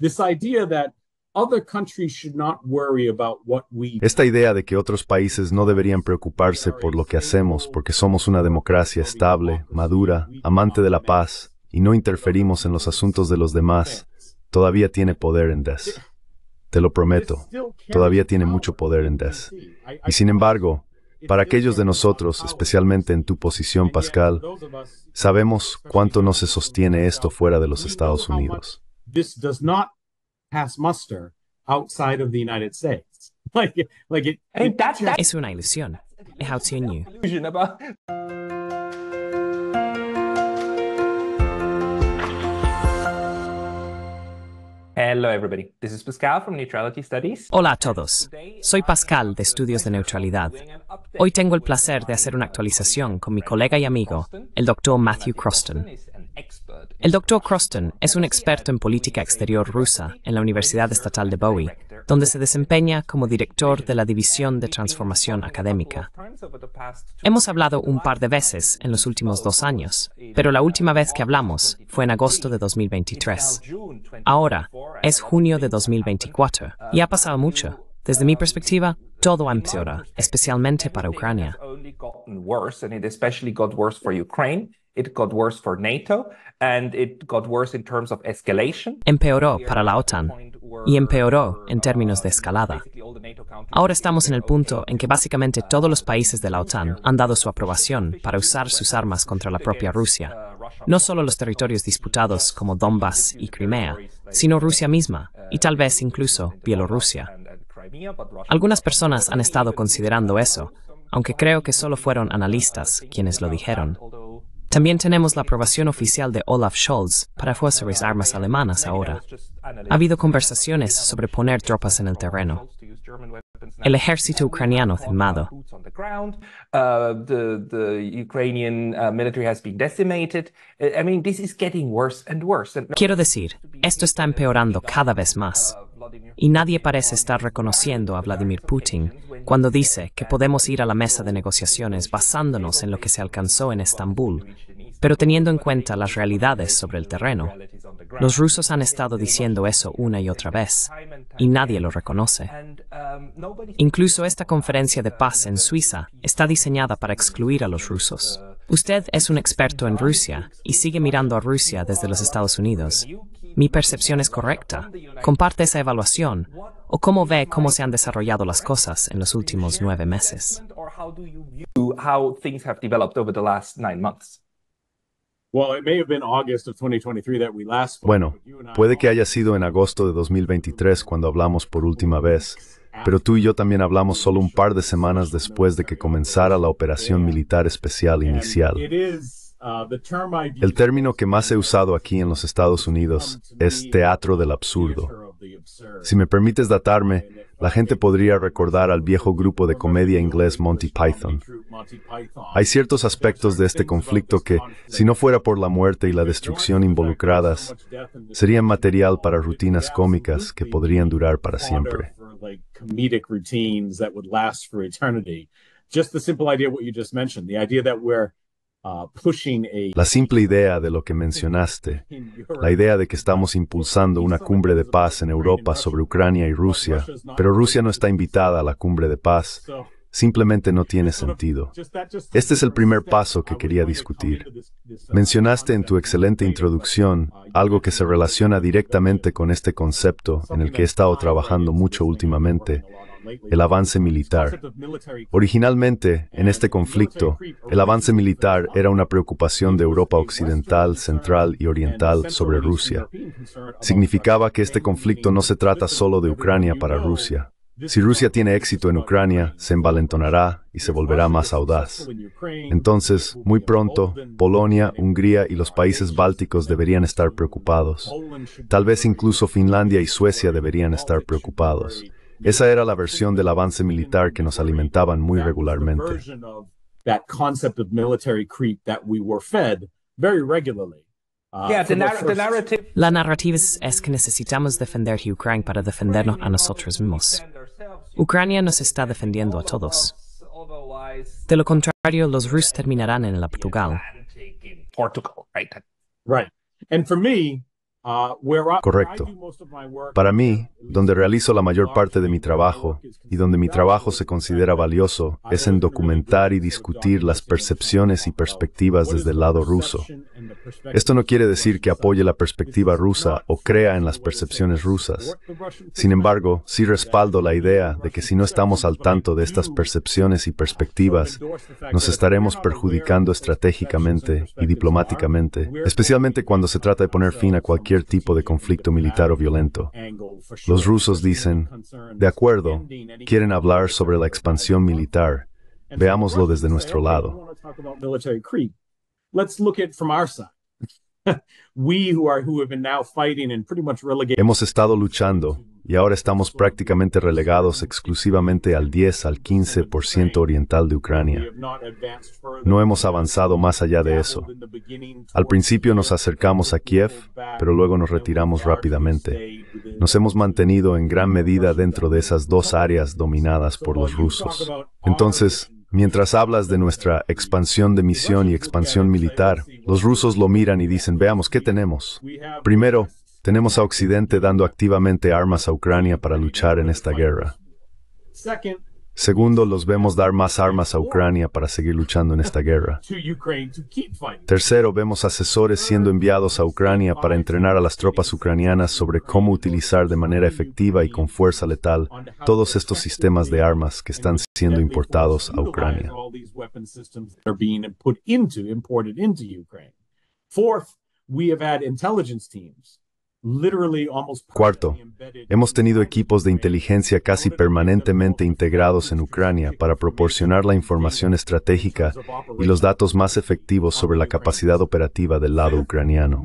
Esta idea de que otros países no deberían preocuparse por lo que hacemos porque somos una democracia estable, madura, amante de la paz y no interferimos en los asuntos de los demás, todavía tiene poder en DES. Te lo prometo, todavía tiene mucho poder en DES. Y sin embargo, para aquellos de nosotros, especialmente en tu posición, Pascal, sabemos cuánto no se sostiene esto fuera de los Estados Unidos this does not pass muster outside of the United States. es una ilusión. Hello everybody. This is Pascal from Neutrality Studies. Hola a todos. Soy Pascal de Estudios de Neutralidad. Hoy tengo el placer de hacer una actualización con mi colega y amigo, el doctor Matthew Croston. El doctor Croston es un experto en política exterior rusa en la Universidad Estatal de Bowie, donde se desempeña como director de la División de Transformación Académica. Hemos hablado un par de veces en los últimos dos años, pero la última vez que hablamos fue en agosto de 2023. Ahora es junio de 2024 y ha pasado mucho. Desde mi perspectiva, todo ha empeorado, especialmente para Ucrania. Empeoró para la OTAN y empeoró en términos de escalada. Ahora estamos en el punto en que básicamente uh, todos los países de la OTAN han dado su aprobación para usar sus armas contra la propia Rusia. Uh, no solo los territorios disputados como Donbass y Crimea, sino Rusia misma y tal vez incluso Bielorrusia. Uh, Algunas personas han estado considerando eso, aunque creo que solo fueron analistas quienes lo dijeron. También tenemos la aprobación oficial de Olaf Scholz para fuertes armas alemanas ahora. Ha habido conversaciones sobre poner tropas en el terreno. El ejército ucraniano firmado. Quiero decir, esto está empeorando cada vez más. Y nadie parece estar reconociendo a Vladimir Putin cuando dice que podemos ir a la mesa de negociaciones basándonos en lo que se alcanzó en Estambul, pero teniendo en cuenta las realidades sobre el terreno. Los rusos han estado diciendo eso una y otra vez, y nadie lo reconoce. Incluso esta conferencia de paz en Suiza está diseñada para excluir a los rusos. Usted es un experto en Rusia y sigue mirando a Rusia desde los Estados Unidos mi percepción es correcta, comparte esa evaluación o cómo ve cómo se han desarrollado las cosas en los últimos nueve meses. Bueno, puede que haya sido en agosto de 2023 cuando hablamos por última vez, pero tú y yo también hablamos solo un par de semanas después de que comenzara la operación militar especial inicial. El término que más he usado aquí en los Estados Unidos es teatro del absurdo. Si me permites datarme, la gente podría recordar al viejo grupo de comedia inglés Monty Python. Hay ciertos aspectos de este conflicto que, si no fuera por la muerte y la destrucción involucradas, serían material para rutinas cómicas que podrían durar para siempre. idea idea simple Uh, la simple idea de lo que mencionaste, la idea de que estamos impulsando una cumbre de paz en Europa sobre Ucrania y Rusia, pero Rusia no está invitada a la cumbre de paz, simplemente no tiene sentido. Este es el primer paso que quería discutir. Uh, mencionaste en tu excelente uh, introducción algo que se relaciona directamente con este concepto en el que he estado trabajando mucho últimamente, el avance militar. Originalmente, en este conflicto, el avance militar era una preocupación de Europa Occidental, Central y Oriental sobre Rusia. Significaba que este conflicto no se trata solo de Ucrania para Rusia. Si Rusia tiene éxito en Ucrania, se envalentonará y se volverá más audaz. Entonces, muy pronto, Polonia, Hungría y los países bálticos deberían estar preocupados. Tal vez incluso Finlandia y Suecia deberían estar preocupados. Esa era la versión del avance militar que nos alimentaban muy regularmente. La narrativa es que necesitamos defender a Ucrania para defendernos a nosotros mismos. Ucrania nos está defendiendo a todos. De lo contrario, los rusos terminarán en la Portugal. Right. And for me, Uh, Correcto. Para mí, donde realizo la mayor parte de mi trabajo y donde mi trabajo se considera valioso es en documentar y discutir las percepciones y perspectivas desde el lado ruso. Esto no quiere decir que apoye la perspectiva rusa o crea en las percepciones rusas. Sin embargo, sí respaldo la idea de que si no estamos al tanto de estas percepciones y uh, perspectivas, nos estaremos perjudicando estratégicamente y diplomáticamente, especialmente cuando se trata de poner fin a cualquier tipo de conflicto militar o violento. Los rusos dicen, de acuerdo, quieren hablar sobre la expansión militar. Veámoslo desde nuestro lado. Hemos estado luchando, y ahora estamos prácticamente relegados exclusivamente al 10 al 15% oriental de Ucrania. No hemos avanzado más allá de eso. Al principio nos acercamos a Kiev, pero luego nos retiramos rápidamente. Nos hemos mantenido en gran medida dentro de esas dos áreas dominadas por los rusos. Entonces, Mientras hablas de nuestra expansión de misión y expansión militar, los rusos lo miran y dicen, veamos, ¿qué tenemos? Primero, tenemos a Occidente dando activamente armas a Ucrania para luchar en esta guerra. Segundo, los vemos dar más armas a Ucrania para seguir luchando en esta guerra. Tercero, vemos asesores siendo enviados a Ucrania para entrenar a las tropas ucranianas sobre cómo utilizar de manera efectiva y con fuerza letal todos estos sistemas de armas que están siendo importados a Ucrania. Fourth, we have had intelligence teams Cuarto, hemos tenido equipos de inteligencia casi permanentemente integrados en Ucrania para proporcionar la información estratégica y los datos más efectivos sobre la capacidad operativa del lado ucraniano.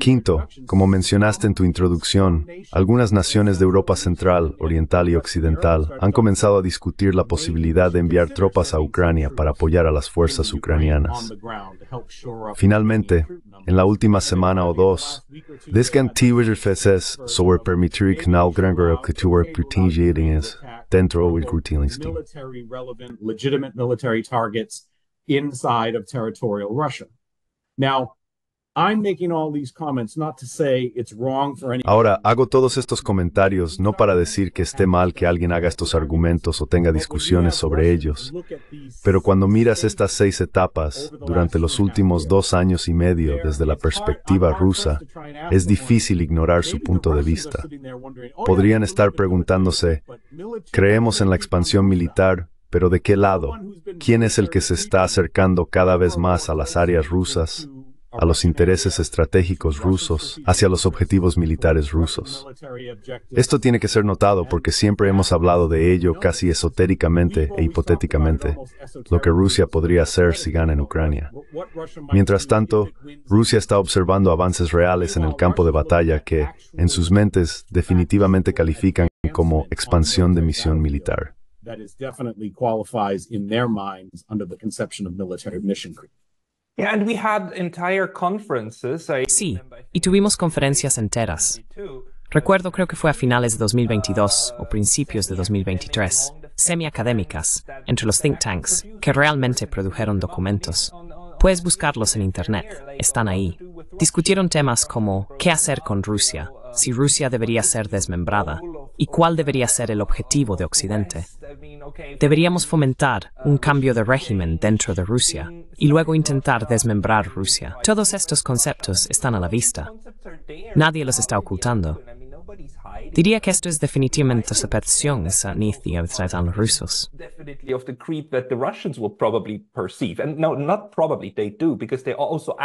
Quinto, como mencionaste en tu introducción, algunas naciones de Europa Central, Oriental y Occidental han comenzado a discutir la posibilidad de enviar tropas a Ucrania para apoyar a las fuerzas ucranianas. Finalmente, en la última semana o dos, This can't with o GFSS só we're permitir que na Grangora que tu a protegerem-se with routinely curtilista. Military relevant, legitimate military targets inside of territorial Russia. Now, Ahora, hago todos estos comentarios no para decir que esté mal que alguien haga estos argumentos o tenga discusiones sobre ellos, pero cuando miras estas seis etapas durante los últimos dos años y medio desde la perspectiva rusa, es difícil ignorar su punto de vista. Podrían estar preguntándose, creemos en la expansión militar, pero ¿de qué lado? ¿Quién es el que se está acercando cada vez más a las áreas rusas? a los intereses estratégicos rusos hacia los objetivos militares rusos. Esto tiene que ser notado porque siempre hemos hablado de ello casi esotéricamente e hipotéticamente, lo que Rusia podría hacer si gana en Ucrania. Mientras tanto, Rusia está observando avances reales en el campo de batalla que, en sus mentes, definitivamente califican como expansión de misión militar. Sí, y tuvimos conferencias enteras. Recuerdo creo que fue a finales de 2022 o principios de 2023, semiacadémicas, entre los think tanks, que realmente produjeron documentos. Puedes buscarlos en Internet, están ahí. Discutieron temas como qué hacer con Rusia, si Rusia debería ser desmembrada y cuál debería ser el objetivo de Occidente. Deberíamos fomentar un cambio de régimen dentro de Rusia y luego intentar desmembrar Rusia. Todos estos conceptos están a la vista. Nadie los está ocultando. Diría que esto es definitivamente su percepción, esa de los rusos.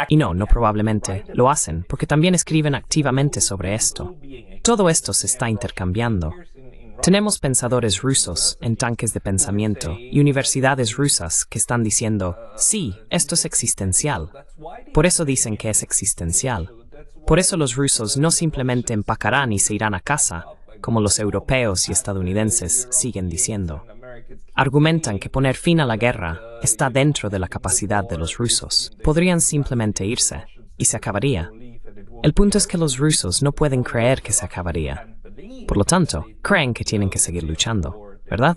Y no, no probablemente, lo hacen, porque también escriben activamente sobre esto. Todo esto se está intercambiando. Tenemos pensadores rusos en tanques de pensamiento y universidades rusas que están diciendo, sí, esto es existencial. Por eso dicen que es existencial. Por eso los rusos no simplemente empacarán y se irán a casa, como los europeos y estadounidenses siguen diciendo. Argumentan que poner fin a la guerra está dentro de la capacidad de los rusos. Podrían simplemente irse, y se acabaría. El punto es que los rusos no pueden creer que se acabaría. Por lo tanto, creen que tienen que seguir luchando, ¿verdad?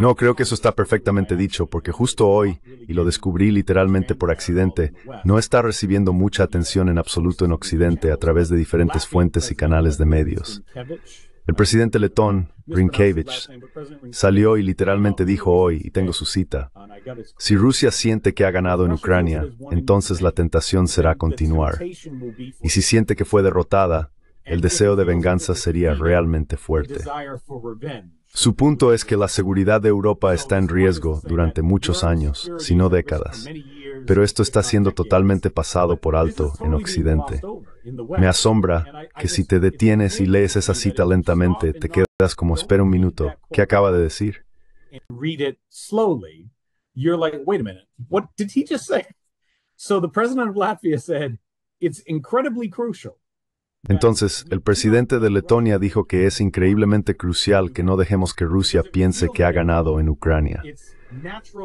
no, creo que eso está perfectamente dicho, porque justo hoy, y lo descubrí literalmente por accidente, no está recibiendo mucha atención en absoluto en Occidente a través de diferentes fuentes y canales de medios. El presidente letón, Rinkiewicz, salió y literalmente dijo hoy, y tengo su cita, si Rusia siente que ha ganado en Ucrania, entonces la tentación será continuar. Y si siente que fue derrotada, el deseo de venganza sería realmente fuerte. Su punto es que la seguridad de Europa está en riesgo durante muchos años, si no décadas, pero esto está siendo totalmente pasado por alto en Occidente. Me asombra que si te detienes y lees esa cita lentamente, te quedas como espera un minuto, ¿qué acaba de decir? So the president of Latvia said, it's incredibly crucial entonces, el presidente de Letonia dijo que es increíblemente crucial que no dejemos que Rusia piense que ha ganado en Ucrania.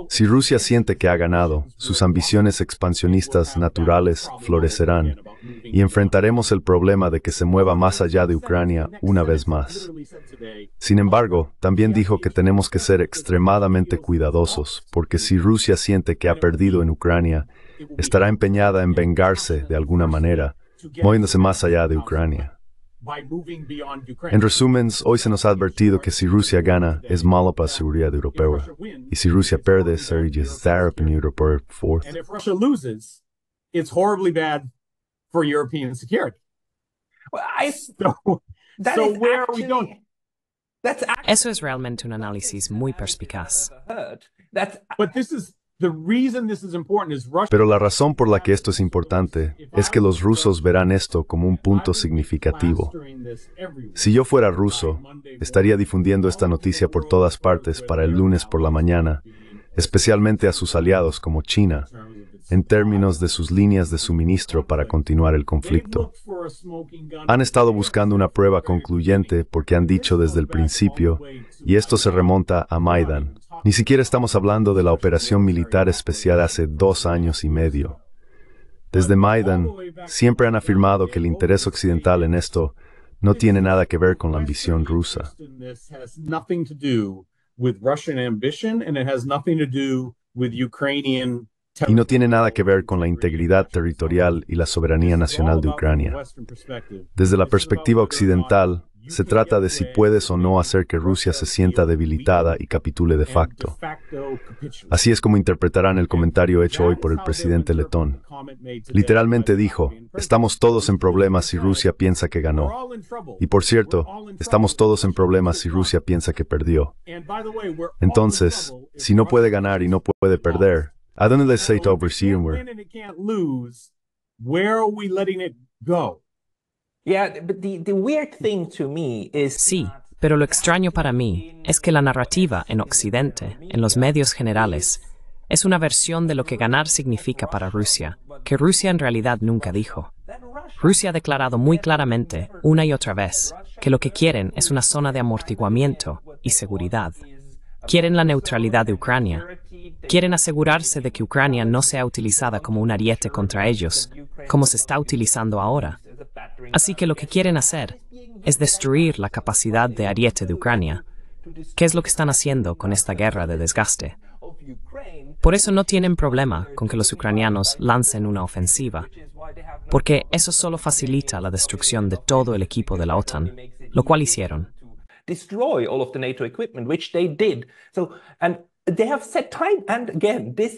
Si Rusia siente que ha ganado, sus ambiciones expansionistas naturales florecerán y enfrentaremos el problema de que se mueva más allá de Ucrania una vez más. Sin embargo, también dijo que tenemos que ser extremadamente cuidadosos, porque si Rusia siente que ha perdido en Ucrania, estará empeñada en vengarse de alguna manera moviéndose más allá de Ucrania. En resumen, hoy se nos ha advertido que si Rusia gana, es malo para la seguridad europea. Y si Rusia pierde, es para Europa Eso es realmente un análisis muy perspicaz. Pero la razón por la que esto es importante es que los rusos verán esto como un punto significativo. Si yo fuera ruso, estaría difundiendo esta noticia por todas partes para el lunes por la mañana, especialmente a sus aliados como China, en términos de sus líneas de suministro para continuar el conflicto. Han estado buscando una prueba concluyente porque han dicho desde el principio, y esto se remonta a Maidan, ni siquiera estamos hablando de la operación militar especial hace dos años y medio. Desde Maidan siempre han afirmado que el interés occidental en esto no tiene nada que ver con la ambición rusa. Y no tiene nada que ver con la integridad territorial y la soberanía nacional de Ucrania. Desde la perspectiva occidental, se trata de si puedes o no hacer que Rusia se sienta debilitada y capitule de facto. Así es como interpretarán el comentario hecho hoy por el presidente letón. Literalmente dijo, estamos todos en problemas si Rusia piensa que ganó. Y por cierto, estamos todos en problemas si Rusia piensa que perdió. Entonces, si no puede ganar y no puede perder, ¿a dónde le say to Sí, pero lo extraño para mí es que la narrativa en Occidente, en los medios generales, es una versión de lo que ganar significa para Rusia, que Rusia en realidad nunca dijo. Rusia ha declarado muy claramente, una y otra vez, que lo que quieren es una zona de amortiguamiento y seguridad. Quieren la neutralidad de Ucrania. Quieren asegurarse de que Ucrania no sea utilizada como un ariete contra ellos, como se está utilizando ahora. Así que lo que quieren hacer es destruir la capacidad de ariete de Ucrania. ¿Qué es lo que están haciendo con esta guerra de desgaste? Por eso no tienen problema con que los ucranianos lancen una ofensiva, porque eso solo facilita la destrucción de todo el equipo de la OTAN, lo cual hicieron.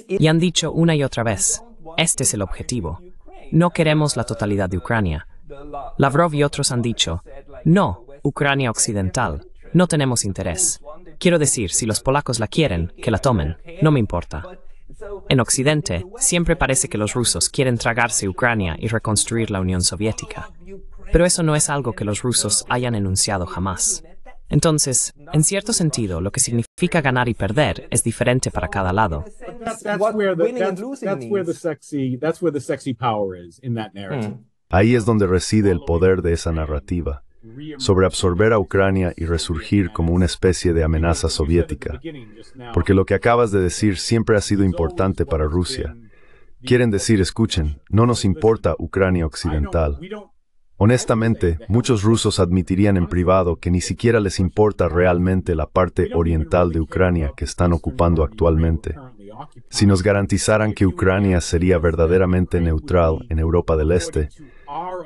Y han dicho una y otra vez, este es el objetivo. No queremos la totalidad de Ucrania. Lavrov y otros han dicho, no, Ucrania Occidental, no tenemos interés. Quiero decir, si los polacos la quieren, que la tomen, no me importa. En Occidente, siempre parece que los rusos quieren tragarse Ucrania y reconstruir la Unión Soviética. Pero eso no es algo que los rusos hayan enunciado jamás. Entonces, en cierto sentido, lo que significa ganar y perder es diferente para cada lado. Ahí es donde reside el poder de esa narrativa, sobre absorber a Ucrania y resurgir como una especie de amenaza soviética. Porque lo que acabas de decir siempre ha sido importante para Rusia. Quieren decir, escuchen, no nos importa Ucrania occidental. Honestamente, muchos rusos admitirían en privado que ni siquiera les importa realmente la parte oriental de Ucrania que están ocupando actualmente. Si nos garantizaran que Ucrania sería verdaderamente neutral en Europa del Este,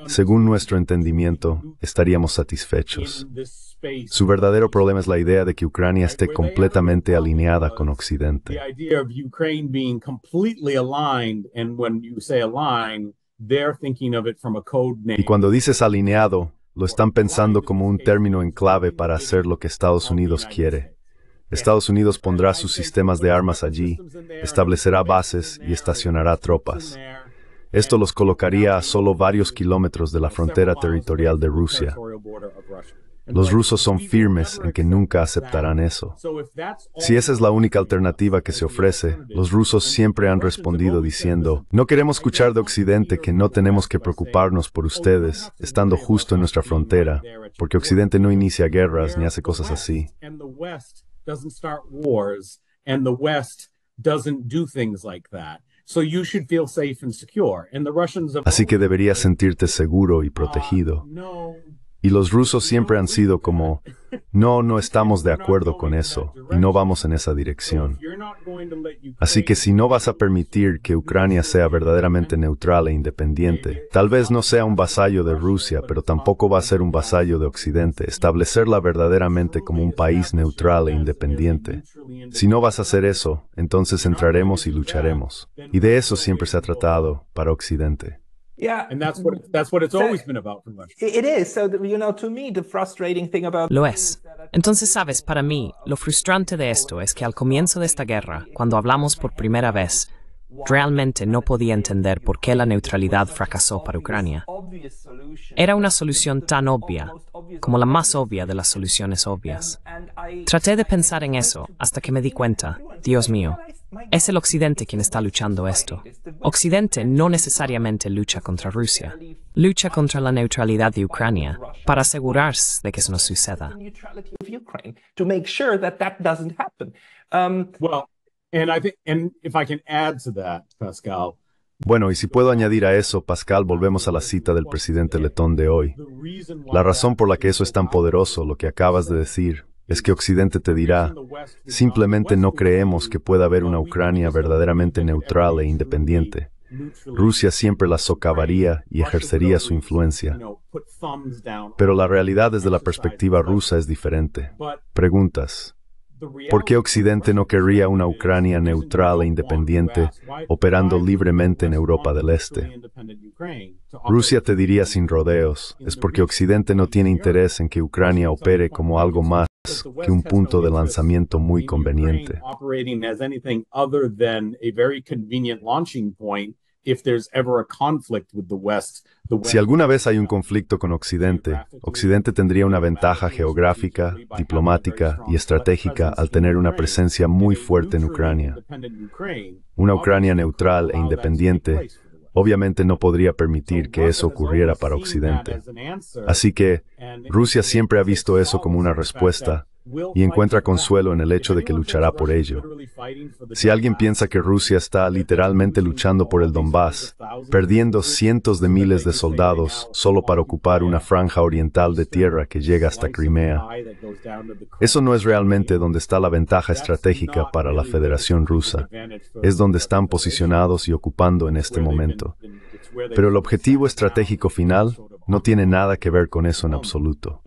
según nuestro entendimiento, estaríamos satisfechos. Su verdadero problema es la idea de que Ucrania esté completamente alineada con Occidente. Y cuando dices alineado, lo están pensando como un término en clave para hacer lo que Estados Unidos quiere. Estados Unidos pondrá sus sistemas de armas allí, establecerá bases y estacionará tropas. Esto los colocaría a solo varios kilómetros de la frontera territorial de Rusia. Los rusos son firmes en que nunca aceptarán eso. Si esa es la única alternativa que se ofrece, los rusos siempre han respondido diciendo, no queremos escuchar de Occidente que no tenemos que preocuparnos por ustedes, estando justo en nuestra frontera, porque Occidente no inicia guerras ni hace cosas así. Así que deberías sentirte seguro y protegido. Ah, y los rusos siempre han sido como, No, no estamos de acuerdo con eso y no vamos en esa dirección. Así que si no vas a permitir que Ucrania sea verdaderamente neutral e independiente, tal vez no sea un vasallo de Rusia, pero tampoco va a ser un vasallo de Occidente, establecerla verdaderamente como un país neutral e independiente. Si no vas a hacer eso, entonces entraremos y lucharemos. Y de eso siempre se ha tratado para Occidente. Yeah, and that's what what it's always been about lo es. Entonces sabes, para mí, lo frustrante de esto es que al comienzo de esta guerra, cuando hablamos por primera vez, realmente no podía entender por qué la neutralidad fracasó para Ucrania. Era una solución tan obvia como la más obvia de las soluciones obvias. Traté de pensar en eso hasta que me di cuenta, Dios mío, es el Occidente quien está luchando esto. Occidente no necesariamente lucha contra Rusia, lucha contra la neutralidad de Ucrania para asegurarse de que eso no suceda. Bueno, y si puedo añadir a eso, Pascal, volvemos a la cita del presidente letón de hoy. La razón por la que eso es tan poderoso, lo que acabas de decir, es que Occidente te dirá, simplemente no creemos que pueda haber una Ucrania verdaderamente neutral e independiente. Rusia siempre la socavaría y ejercería su influencia. Pero la realidad desde la perspectiva rusa es diferente. Preguntas. ¿Por qué Occidente no querría una Ucrania neutral e independiente operando libremente en Europa del Este? Rusia te diría sin rodeos, es porque Occidente no tiene interés en que Ucrania opere como algo más que un punto de lanzamiento muy conveniente. Si alguna vez hay un conflicto con Occidente, Occidente tendría una ventaja geográfica, diplomática y estratégica al tener una presencia muy fuerte en Ucrania. Una Ucrania neutral e independiente obviamente no podría permitir que eso ocurriera para Occidente. Así que Rusia siempre ha visto eso como una respuesta y encuentra consuelo en el hecho de que luchará por ello. Si alguien piensa que Rusia está literalmente luchando por el Donbass, perdiendo cientos de miles de soldados solo para ocupar una franja oriental de tierra que llega hasta Crimea, eso no es realmente donde está la ventaja estratégica para la Federación Rusa, es donde están posicionados y ocupando en este momento. Pero el objetivo estratégico final no tiene nada que ver con eso en absoluto.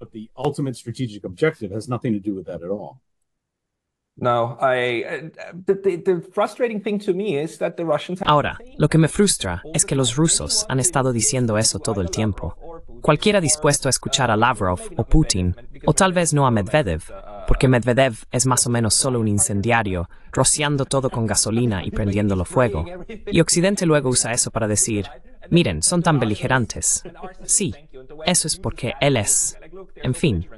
Ahora, lo que me frustra es que los rusos han estado diciendo eso todo el tiempo. Cualquiera dispuesto a escuchar a Lavrov o Putin, o tal vez no a Medvedev, porque Medvedev es más o menos solo un incendiario, rociando todo con gasolina y prendiéndolo fuego. Y Occidente luego usa eso para decir, Miren, son tan beligerantes. Sí, eso es porque Él es. En fin.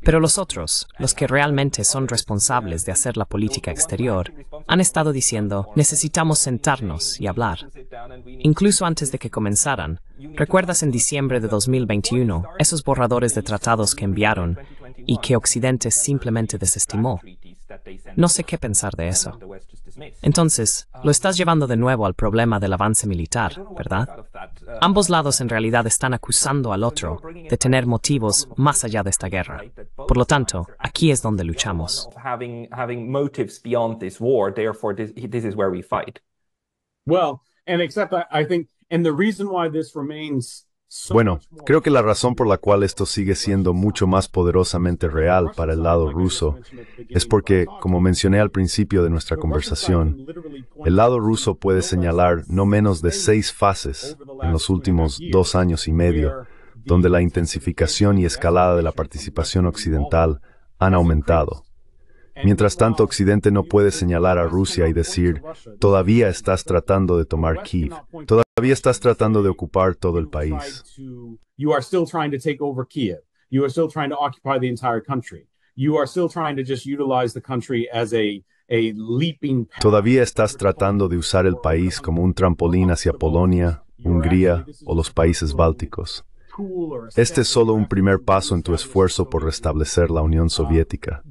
Pero los otros, los que realmente son responsables de hacer la política exterior, han estado diciendo, necesitamos sentarnos y hablar. Incluso antes de que comenzaran, recuerdas en diciembre de 2021 esos borradores de tratados que enviaron y que Occidente simplemente desestimó. No sé qué pensar de eso. Entonces, lo estás llevando de nuevo al problema del avance militar, ¿verdad? Ambos lados en realidad están acusando al otro de tener motivos más allá de esta guerra. Por lo tanto, aquí es donde luchamos. Bueno, creo que la razón por la cual esto sigue siendo mucho más poderosamente real para el lado ruso es porque, como mencioné al principio de nuestra conversación, el lado ruso puede señalar no menos de seis fases en los últimos dos años y medio, donde la intensificación y escalada de la participación occidental han aumentado. Mientras tanto, Occidente no puede señalar a Rusia y decir, todavía estás tratando de tomar Kiev. Todavía estás tratando de ocupar todo el país. Todavía estás tratando de usar el país como un trampolín hacia Polonia, Hungría o los países bálticos. Este es solo un primer paso en tu esfuerzo por restablecer la Unión Soviética.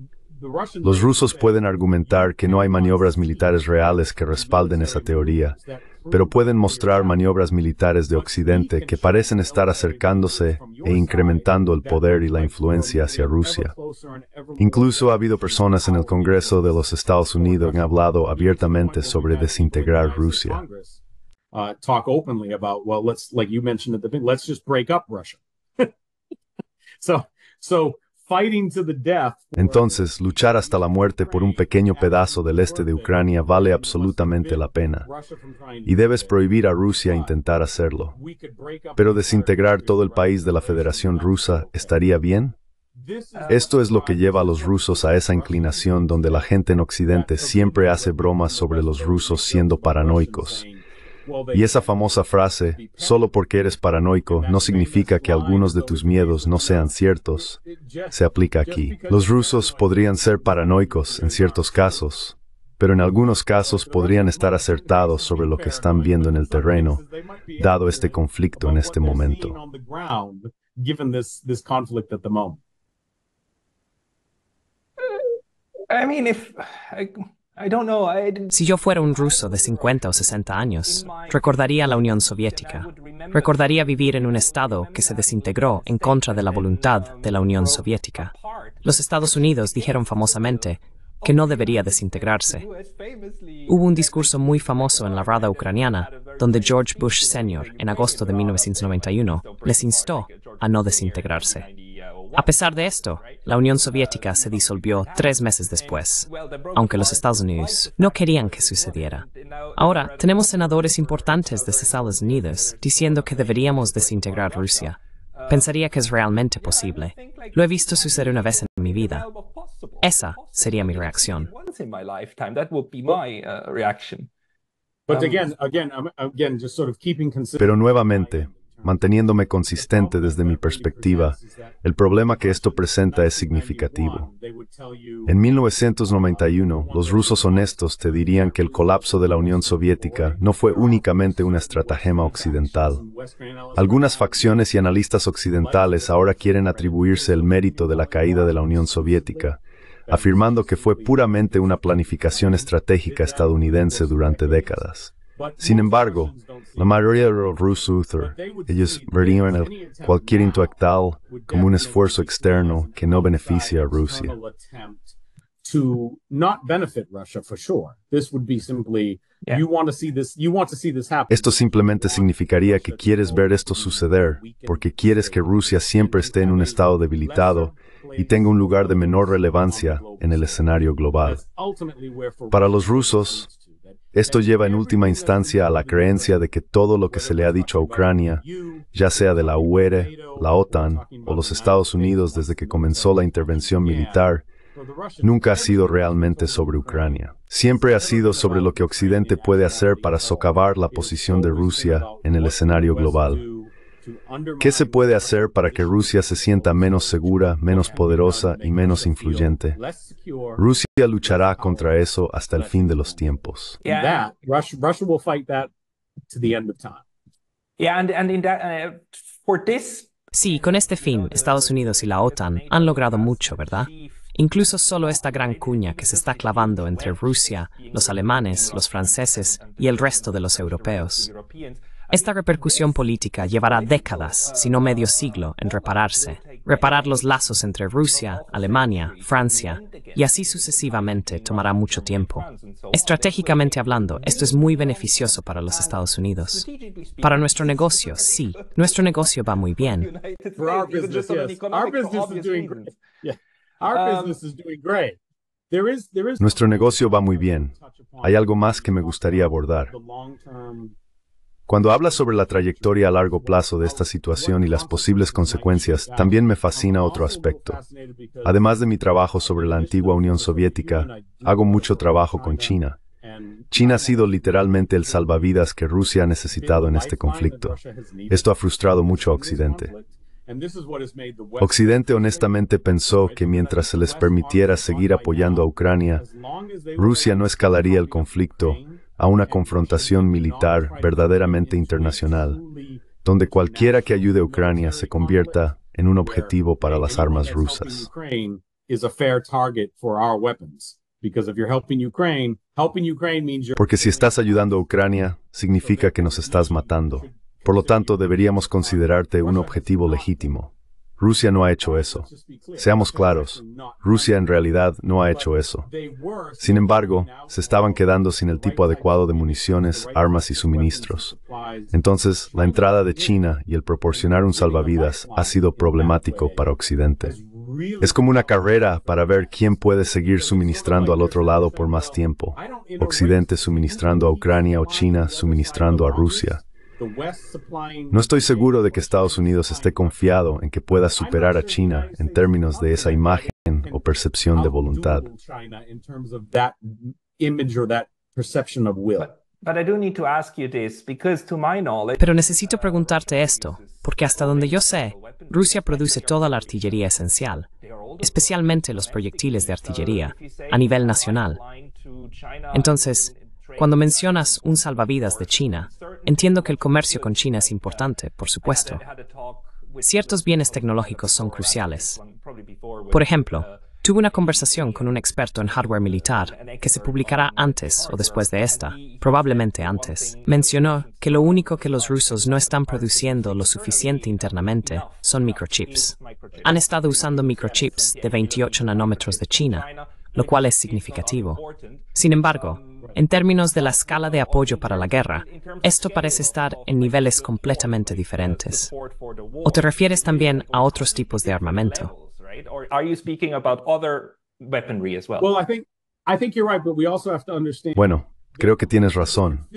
Los rusos pueden argumentar que no hay maniobras militares reales que respalden esa teoría, pero pueden mostrar maniobras militares de Occidente que parecen estar acercándose e incrementando el poder y la influencia hacia Rusia. Incluso ha habido personas en el Congreso de los Estados Unidos que han hablado abiertamente sobre desintegrar Rusia. So, so entonces, luchar hasta la muerte por un pequeño pedazo del este de Ucrania vale absolutamente la pena. Y debes prohibir a Rusia intentar hacerlo. Pero desintegrar todo el país de la Federación Rusa, ¿estaría bien? Esto es lo que lleva a los rusos a esa inclinación donde la gente en Occidente siempre hace bromas sobre los rusos siendo paranoicos y esa famosa frase, solo porque eres paranoico, no significa que algunos de tus miedos no sean ciertos, se aplica aquí. Los rusos podrían ser paranoicos en ciertos casos, pero en algunos casos podrían estar acertados sobre lo que están viendo en el terreno, dado este conflicto en este momento. I si yo fuera un ruso de 50 o 60 años, recordaría la Unión Soviética. Recordaría vivir en un Estado que se desintegró en contra de la voluntad de la Unión Soviética. Los Estados Unidos dijeron famosamente que no debería desintegrarse. Hubo un discurso muy famoso en la Rada ucraniana, donde George Bush Sr., en agosto de 1991, les instó a no desintegrarse. A pesar de esto, la Unión Soviética se disolvió tres meses después, aunque los Estados Unidos no querían que sucediera. Ahora, tenemos senadores importantes de Estados Unidos diciendo que deberíamos desintegrar Rusia. Pensaría que es realmente posible. Lo he visto suceder una vez en mi vida. Esa sería mi reacción. Pero nuevamente, manteniéndome consistente desde mi perspectiva, el problema que esto presenta es significativo. En 1991, los rusos honestos te dirían que el colapso de la Unión Soviética no fue únicamente una estratagema occidental. Algunas facciones y analistas occidentales ahora quieren atribuirse el mérito de la caída de la Unión Soviética, afirmando que fue puramente una planificación estratégica estadounidense durante décadas. Sin embargo, la mayoría de los rusos ellos verían cualquier intuactal como un esfuerzo externo que no beneficia a Rusia. Esto simplemente significaría que quieres ver esto suceder porque quieres que Rusia siempre esté en un estado debilitado y tenga un lugar de menor relevancia en el escenario global. Para los rusos, esto lleva en última instancia a la creencia de que todo lo que se le ha dicho a Ucrania, ya sea de la UR, e e, la OTAN o los Estados Unidos desde que comenzó la intervención militar, nunca ha sido realmente sobre Ucrania. Siempre ha sido sobre lo que Occidente puede hacer para socavar la posición de Rusia en el escenario global. ¿Qué se puede hacer para que Rusia se sienta menos segura, menos poderosa y menos influyente? Rusia luchará contra eso hasta el fin de los tiempos. Sí, con este fin, Estados Unidos y la OTAN han logrado mucho, ¿verdad? Incluso solo esta gran cuña que se está clavando entre Rusia, los alemanes, los franceses y el resto de los europeos. Esta repercusión política llevará décadas, si no medio siglo, en repararse. Reparar los lazos entre Rusia, Alemania, Francia y así sucesivamente tomará mucho tiempo. Estratégicamente hablando, esto es muy beneficioso para los Estados Unidos. Para nuestro negocio, sí, nuestro negocio va muy bien. Nuestro negocio va muy bien. Hay algo más que me gustaría abordar. Cuando hablas sobre la trayectoria a largo plazo de esta situación y las posibles consecuencias, también me fascina otro aspecto. Además de mi trabajo sobre la antigua Unión Soviética, hago mucho trabajo con China. China ha sido literalmente el salvavidas que Rusia ha necesitado en este conflicto. Esto ha frustrado mucho a Occidente. Occidente honestamente pensó que mientras se les permitiera seguir apoyando a Ucrania, Rusia no escalaría el conflicto a una confrontación militar verdaderamente internacional, donde cualquiera que ayude a Ucrania se convierta en un objetivo para las armas rusas. Porque si estás ayudando a Ucrania, significa que nos estás matando. Por lo tanto, deberíamos considerarte un objetivo legítimo. Rusia no ha hecho eso. Seamos claros, Rusia en realidad no ha hecho eso. Sin embargo, se estaban quedando sin el tipo adecuado de municiones, armas y suministros. Entonces, la entrada de China y el proporcionar un salvavidas ha sido problemático para Occidente. Es como una carrera para ver quién puede seguir suministrando al otro lado por más tiempo. Occidente suministrando a Ucrania o China suministrando a Rusia. No estoy seguro de que Estados Unidos esté confiado en que pueda superar a China en términos de esa imagen o percepción de voluntad. Pero necesito preguntarte esto, porque hasta donde yo sé, Rusia produce toda la artillería esencial, especialmente los proyectiles de artillería, a nivel nacional. Entonces, cuando mencionas un salvavidas de China, Entiendo que el comercio con China es importante, por supuesto. Ciertos bienes tecnológicos son cruciales. Por ejemplo, tuve una conversación con un experto en hardware militar que se publicará antes o después de esta, probablemente antes. Mencionó que lo único que los rusos no están produciendo lo suficiente internamente son microchips. Han estado usando microchips de 28 nanómetros de China, lo cual es significativo. Sin embargo, en términos de la escala de apoyo para la guerra, esto parece estar en niveles completamente diferentes. ¿O te refieres también a otros tipos de armamento? Bueno, creo que tienes razón.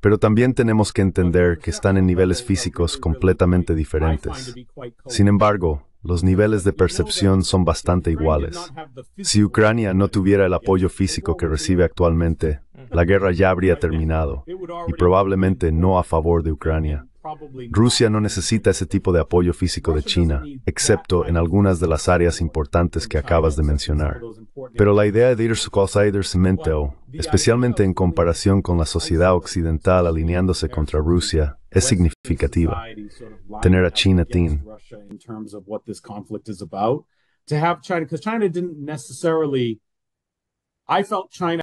Pero también tenemos que entender que están en niveles físicos completamente diferentes. Sin embargo, los niveles de percepción son bastante iguales. Si Ucrania no tuviera el apoyo físico que recibe actualmente, la guerra ya habría terminado, y probablemente no a favor de Ucrania. Rusia no necesita ese tipo de apoyo físico de China, excepto en algunas de las áreas importantes que acabas de mencionar. Pero la idea de ir su outsider cemento, especialmente en comparación con la sociedad occidental alineándose contra Rusia, es significativa tener a China Tin.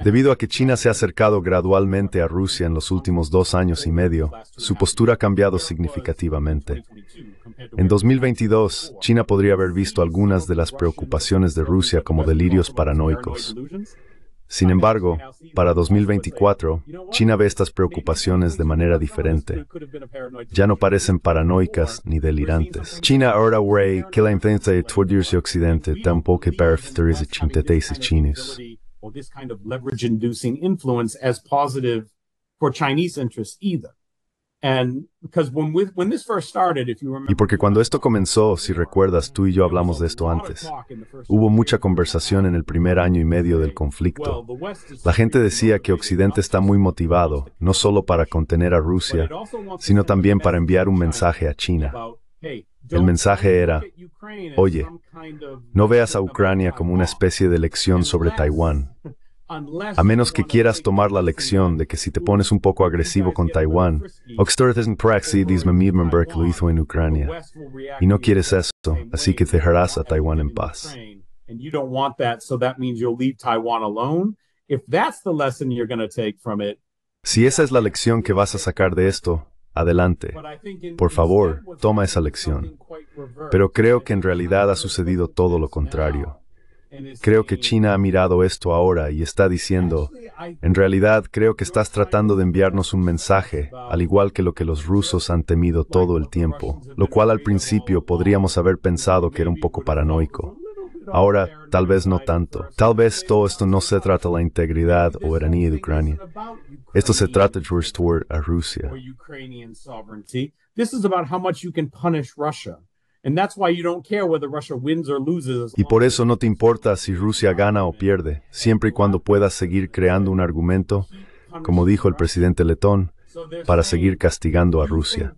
Debido a que China se ha acercado gradualmente a Rusia en los últimos dos años y medio, su postura ha cambiado significativamente. En 2022, China podría haber visto algunas de las preocupaciones de Rusia como delirios paranoicos. Sin embargo, para 2024, China ve estas preocupaciones de manera diferente. Ya no parecen paranoicas ni delirantes. China ahora ve que la influencia de Twitter y Occidente tampoco parece y chinos. This kind of leverage-inducing influence y porque cuando esto comenzó, si recuerdas, tú y yo hablamos de esto antes. Hubo mucha conversación en el primer año y medio del conflicto. La gente decía que Occidente está muy motivado, no solo para contener a Rusia, sino también para enviar un mensaje a China. El mensaje era, oye, no veas a Ucrania como una especie de lección sobre Taiwán. A menos que quieras tomar la lección de que si te pones un poco agresivo con Taiwán, proxy lo hizo en Ucrania. Y no quieres eso, así que dejarás a Taiwán en paz. si esa es la lección que vas a sacar de esto, adelante. Por favor, toma esa lección. Pero creo que en realidad ha sucedido todo lo contrario. Creo que este, China ha mirado esto ahora y está diciendo, en realidad creo que estás tratando de enviarnos un mensaje, al igual que lo que los rusos han temido todo el tiempo, lo cual al principio podríamos haber pensado que era un poco paranoico. Ahora, tal vez no tanto. Tal vez todo esto no se trata de la integridad o eranía de Ucrania. Esto se trata, de restaurar a Rusia. Y por eso no te importa si Rusia gana o pierde, siempre y cuando puedas seguir creando un argumento, como dijo el presidente letón, para seguir castigando a Rusia.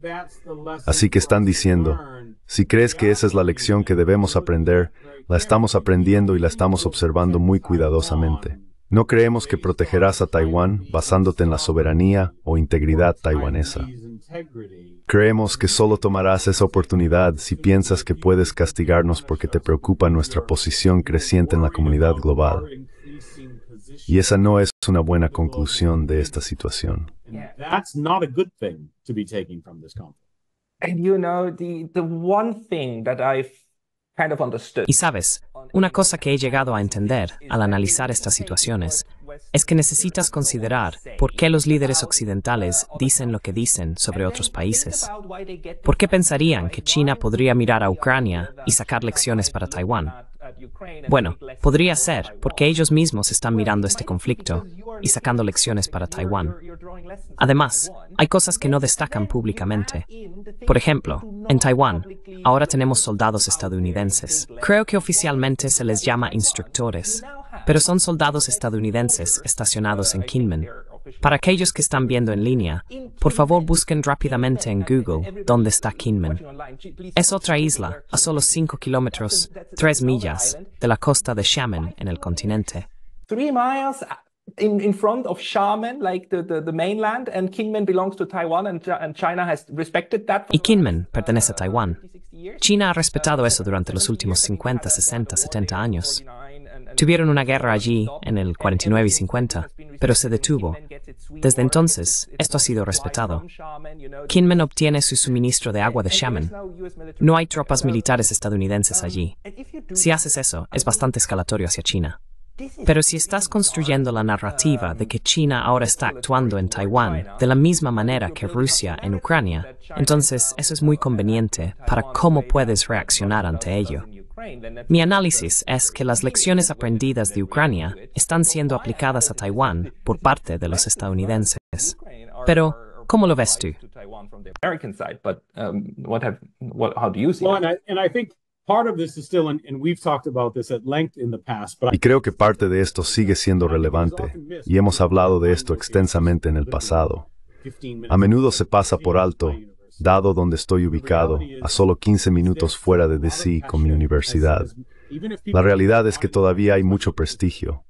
Así que están diciendo, si crees que esa es la lección que debemos aprender, la estamos aprendiendo y la estamos observando muy cuidadosamente. No creemos que protegerás a Taiwán basándote en la soberanía o integridad taiwanesa. Creemos que solo tomarás esa oportunidad si piensas que puedes castigarnos porque te preocupa nuestra posición creciente en la comunidad global. Y esa no es una buena conclusión de esta situación. Y sabes, una cosa que he llegado a entender al analizar estas situaciones es que necesitas considerar por qué los líderes occidentales dicen lo que dicen sobre otros países. ¿Por qué pensarían que China podría mirar a Ucrania y sacar lecciones para Taiwán? Bueno, podría ser porque ellos mismos están mirando este conflicto y sacando lecciones para Taiwán. Además, hay cosas que no destacan públicamente. Por ejemplo, en Taiwán, ahora tenemos soldados estadounidenses. Creo que oficialmente se les llama instructores, pero son soldados estadounidenses estacionados en Kinmen. Para aquellos que están viendo en línea, por favor busquen rápidamente en Google dónde está Kinmen. Es otra isla, a solo 5 kilómetros, 3 millas, de la costa de Xiamen en el continente. Y Kinmen pertenece a Taiwán. China ha respetado eso durante los últimos 50, 60, 70 años. Tuvieron una guerra allí en el 49 y 50, pero se detuvo. Desde entonces, esto ha sido respetado. Kinmen obtiene su suministro de agua de Shaman. No hay tropas militares estadounidenses allí. Si haces eso, es bastante escalatorio hacia China. Pero si estás construyendo la narrativa de que China ahora está actuando en Taiwán de la misma manera que Rusia en Ucrania, entonces eso es muy conveniente para cómo puedes reaccionar ante ello. Mi análisis es que las lecciones aprendidas de Ucrania están siendo aplicadas a Taiwán por parte de los estadounidenses. Pero, ¿cómo lo ves tú? Y creo que parte de esto sigue siendo relevante, y hemos hablado de esto extensamente en el pasado. A menudo se pasa por alto dado donde estoy ubicado, a solo 15 minutos fuera de DC con mi universidad. La realidad es que todavía hay mucho prestigio.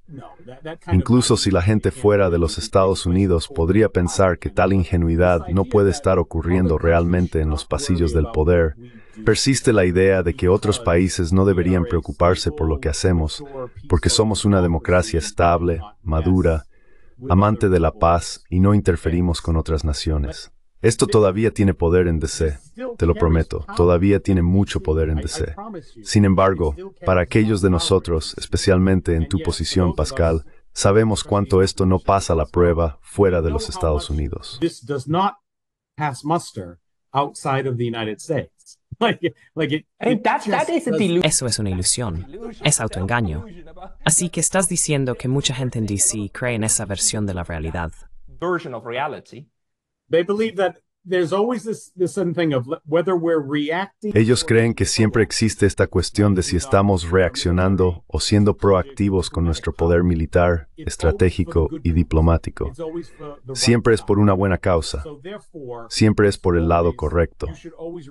Incluso si la gente fuera de los Estados Unidos podría pensar que tal ingenuidad no puede estar ocurriendo realmente en los pasillos del poder, persiste la idea de que otros países no deberían preocuparse por lo que hacemos, porque somos una democracia estable, madura, amante de la paz y no interferimos con otras naciones. Esto todavía tiene poder en DC, te lo prometo, todavía tiene mucho poder en DC. Sin embargo, para aquellos de nosotros, especialmente en tu posición, Pascal, sabemos cuánto esto no pasa la prueba fuera de los Estados Unidos. Eso es una ilusión, es autoengaño. Así que estás diciendo que mucha gente en DC cree en esa versión de la realidad ellos creen que siempre existe esta cuestión de si estamos reaccionando o siendo proactivos con nuestro poder militar, estratégico y diplomático. Siempre es por una buena causa. Siempre es por el lado correcto.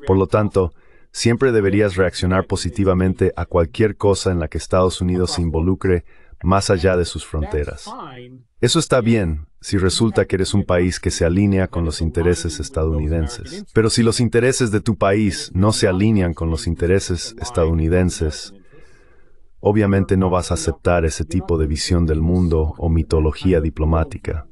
Por lo tanto, siempre deberías reaccionar positivamente a cualquier cosa en la que Estados Unidos se involucre más allá de sus fronteras. Eso está bien, si resulta que eres un país que se alinea con los intereses estadounidenses. Pero si los intereses de tu país no se alinean con los intereses estadounidenses, obviamente no vas a aceptar ese tipo de visión del mundo o mitología diplomática.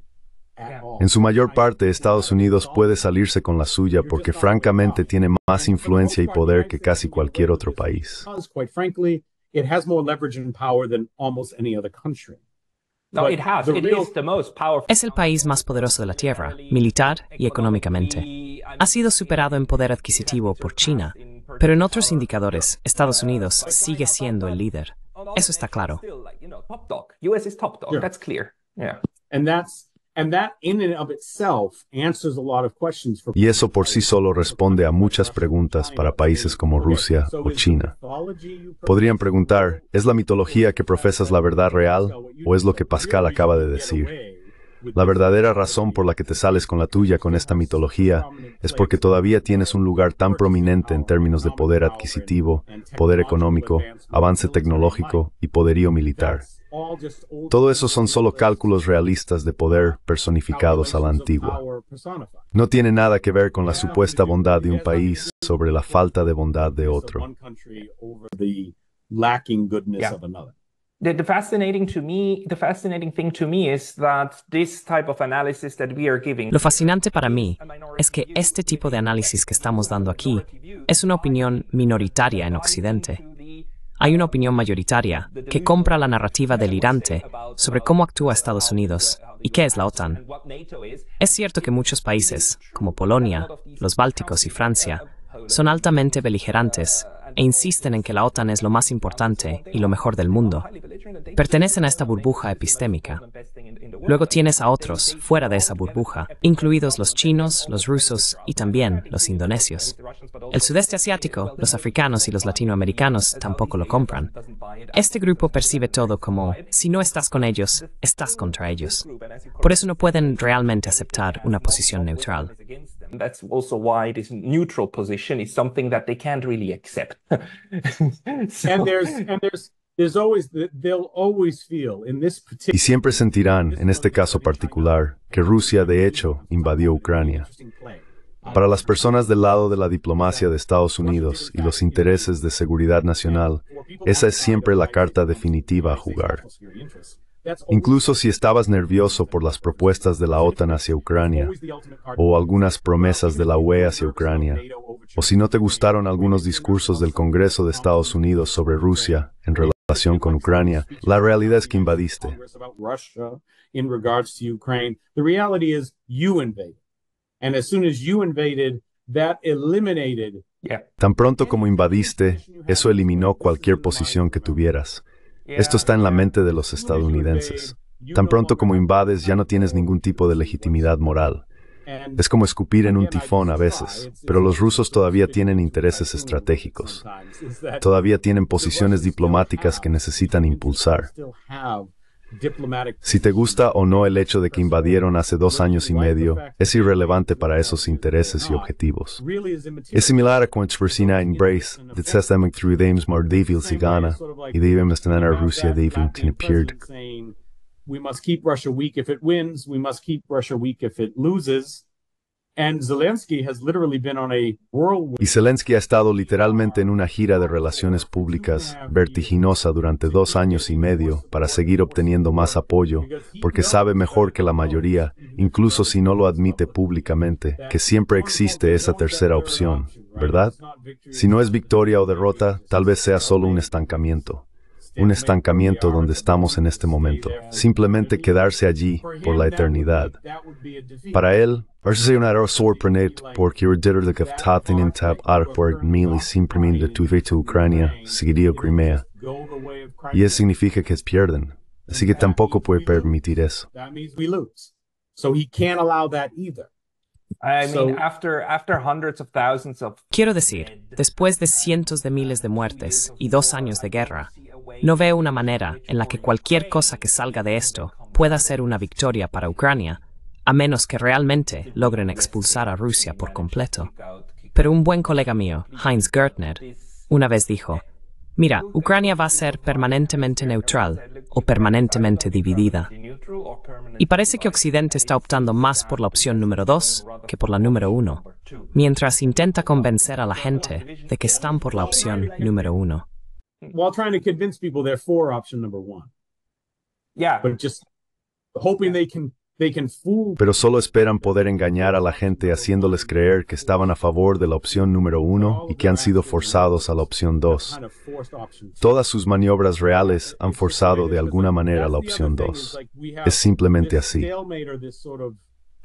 En su mayor parte, Estados Unidos puede salirse con la suya porque francamente tiene más influencia y poder que casi cualquier otro país. Es el país más poderoso de la Tierra, militar y económicamente. Ha sido superado en poder adquisitivo por China, pero en otros indicadores, Estados Unidos sigue siendo el líder. Eso está claro. Y eso por sí solo responde a muchas preguntas para países como Rusia o China. Podrían preguntar, ¿es la mitología que profesas la verdad real o es lo que Pascal acaba de decir? La verdadera razón por la que te sales con la tuya con esta mitología es porque todavía tienes un lugar tan prominente en términos de poder adquisitivo, poder económico, avance tecnológico y poderío militar. Todo eso son solo cálculos realistas de poder personificados a la antigua. No tiene nada que ver con la supuesta bondad de un país sobre la falta de bondad de otro. Lo fascinante para mí es que este tipo de análisis que estamos dando aquí es una opinión minoritaria en Occidente hay una opinión mayoritaria que compra la narrativa delirante sobre cómo actúa Estados Unidos y qué es la OTAN. Es cierto que muchos países, como Polonia, los Bálticos y Francia, son altamente beligerantes e insisten en que la OTAN es lo más importante y lo mejor del mundo, pertenecen a esta burbuja epistémica. Luego tienes a otros fuera de esa burbuja, incluidos los chinos, los rusos y también los indonesios. El sudeste asiático, los africanos y los latinoamericanos tampoco lo compran. Este grupo percibe todo como, si no estás con ellos, estás contra ellos. Por eso no pueden realmente aceptar una posición neutral. Y siempre sentirán en este caso particular que Rusia de hecho invadió Ucrania. Para las personas del lado de la diplomacia de Estados Unidos y los intereses de seguridad nacional, esa es siempre la carta definitiva a jugar. Incluso si estabas nervioso por las propuestas de la OTAN hacia Ucrania, o algunas promesas de la UE hacia Ucrania, o si no te gustaron algunos discursos del Congreso de Estados Unidos sobre Rusia en relación con Ucrania, la realidad es que invadiste. Tan pronto como invadiste, eso eliminó cualquier posición que tuvieras. Esto está en la mente de los estadounidenses. Tan pronto como invades ya no tienes ningún tipo de legitimidad moral. Es como escupir en un tifón a veces, pero los rusos todavía tienen intereses estratégicos. Todavía tienen posiciones diplomáticas que necesitan impulsar. Si te gusta o no el hecho de que invadieron hace dos años y medio, es irrelevante para esos intereses y objetivos. Es similar a cuando Embrace the de through Dames Rusia We must keep Russia weak if it wins, we must keep Russia weak if it loses. Y Zelensky ha estado literalmente en una gira de relaciones públicas vertiginosa durante dos años y medio para seguir obteniendo más apoyo, porque sabe mejor que la mayoría, incluso si no lo admite públicamente, que siempre existe esa tercera opción, ¿verdad? Si no es victoria o derrota, tal vez sea solo un estancamiento un estancamiento donde estamos en este momento, simplemente quedarse allí por la eternidad. Para él, eso sería sorprendente porque eu diría que está teniendo arpoer mil simplemente a Ucrania, seguiría Crimea. Y eso significa que pierden. Así que tampoco puede permitir eso. Quiero decir, después de cientos de miles de muertes y dos años de guerra, no veo una manera en la que cualquier cosa que salga de esto pueda ser una victoria para Ucrania, a menos que realmente logren expulsar a Rusia por completo. Pero un buen colega mío, Heinz Gertner, una vez dijo, Mira, Ucrania va a ser permanentemente neutral o permanentemente dividida. Y parece que Occidente está optando más por la opción número dos que por la número uno, mientras intenta convencer a la gente de que están por la opción número uno. Pero solo esperan poder engañar a la gente haciéndoles creer que estaban a favor de la opción número uno y que han sido forzados a la opción dos. Todas sus maniobras reales han forzado de alguna manera la opción dos. Es simplemente así.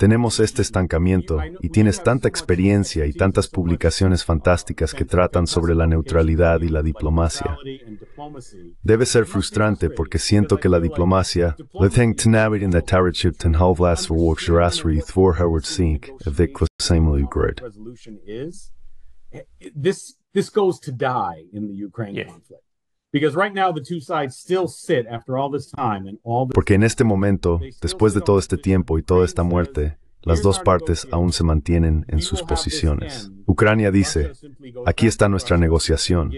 Tenemos este estancamiento y tienes tanta experiencia y tantas publicaciones fantásticas que tratan sobre la neutralidad y la diplomacia. Debe ser frustrante porque siento que la diplomacia, This goes to die in the Ukraine conflict. Porque en este momento, después de todo este tiempo y toda esta muerte, las dos partes aún se mantienen en sus posiciones. Ucrania dice, aquí está nuestra negociación.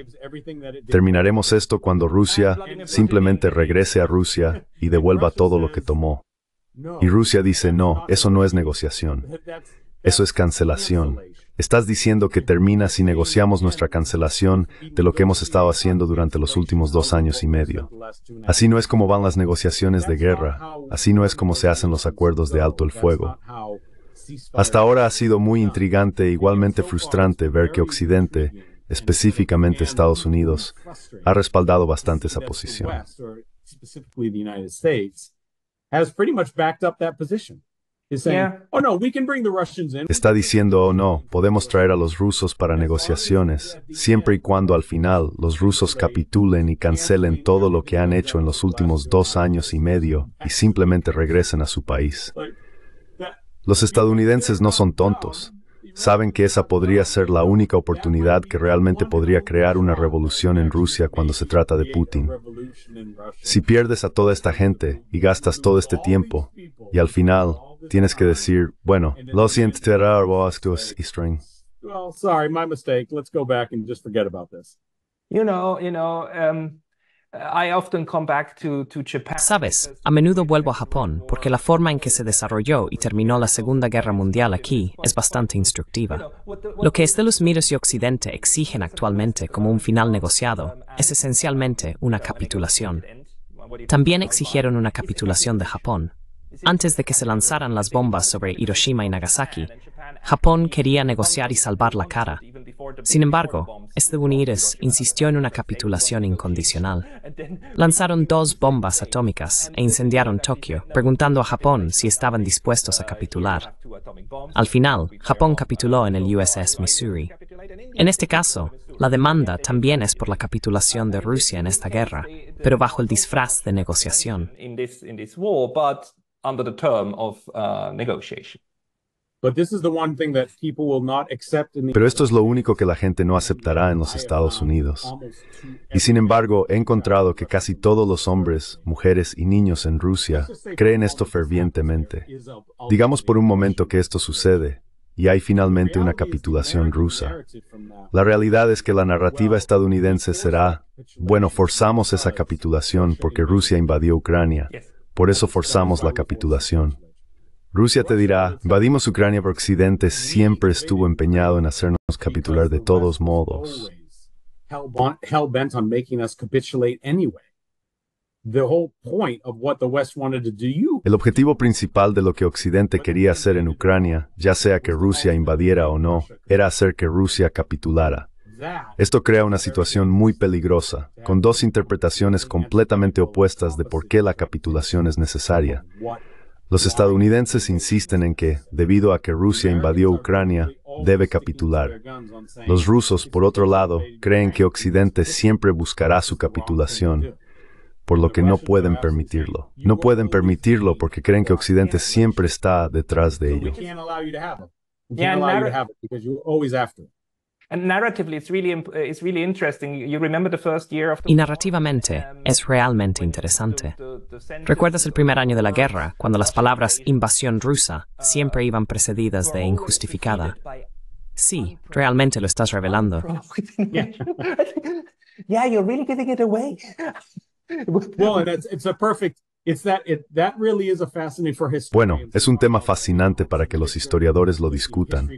Terminaremos esto cuando Rusia simplemente regrese a Rusia y devuelva todo lo que tomó. Y Rusia dice, no, eso no es negociación. Eso es cancelación. Estás diciendo que termina si negociamos nuestra cancelación de lo que hemos estado haciendo durante los últimos dos años y medio. Así no es como van las negociaciones de guerra, así no es como se hacen los acuerdos de alto el fuego. Hasta ahora ha sido muy intrigante e igualmente frustrante ver que Occidente, específicamente Estados Unidos, ha respaldado bastante esa posición. Oh, Está diciendo, oh no, podemos traer a los rusos para negociaciones, siempre y cuando al final los rusos capitulen y cancelen todo lo que han hecho en los últimos dos años y medio y simplemente regresen a su país. Los estadounidenses no son tontos. Saben que esa podría ser la única oportunidad que realmente podría crear una revolución en Rusia cuando se trata de Putin. Si pierdes a toda esta gente y gastas todo este tiempo, y al final Tienes que decir, bueno, lo siento, te y string. sorry, my mistake. just forget about this. You know, you know, um, Sabes, a menudo vuelvo a Japón porque la forma en que se desarrolló y terminó la Segunda Guerra Mundial aquí es bastante instructiva. Lo que Estados Unidos y Occidente exigen actualmente como un final negociado es esencialmente una capitulación. También exigieron una capitulación de Japón, antes de que se lanzaran las bombas sobre Hiroshima y Nagasaki, Japón quería negociar y salvar la cara. Sin embargo, Estados insistió en una capitulación incondicional. Lanzaron dos bombas atómicas e incendiaron Tokio, preguntando a Japón si estaban dispuestos a capitular. Al final, Japón capituló en el USS Missouri. En este caso, la demanda también es por la capitulación de Rusia en esta guerra, pero bajo el disfraz de negociación. Pero esto es lo único que la gente no aceptará en los Estados Unidos. Y sin embargo, he encontrado que casi todos los hombres, mujeres y niños en Rusia creen esto fervientemente. Digamos por un momento que esto sucede, y hay finalmente una capitulación rusa. La realidad es que la narrativa estadounidense será, bueno, forzamos esa capitulación porque Rusia invadió Ucrania. Por eso forzamos la capitulación. Rusia te dirá, invadimos Ucrania porque Occidente siempre estuvo empeñado en hacernos capitular de todos modos. El objetivo principal de lo que Occidente quería hacer en Ucrania, ya sea que Rusia invadiera o no, era hacer que Rusia capitulara. Esto crea una situación muy peligrosa, con dos interpretaciones completamente opuestas de por qué la capitulación es necesaria. Los estadounidenses insisten en que, debido a que Rusia invadió Ucrania, debe capitular. Los rusos, por otro lado, creen que Occidente siempre buscará su capitulación, por lo que no pueden permitirlo. No pueden permitirlo porque creen que Occidente siempre está detrás de ello. Y narrativamente es realmente interesante. ¿Recuerdas el primer año de la guerra, cuando las palabras invasión rusa uh, siempre iban precedidas de injustificada? Sí, realmente lo estás revelando. Yeah, you're really giving it away. Well, it's, bueno, es un uh, tema fascinante para que los historiadores lo discutan.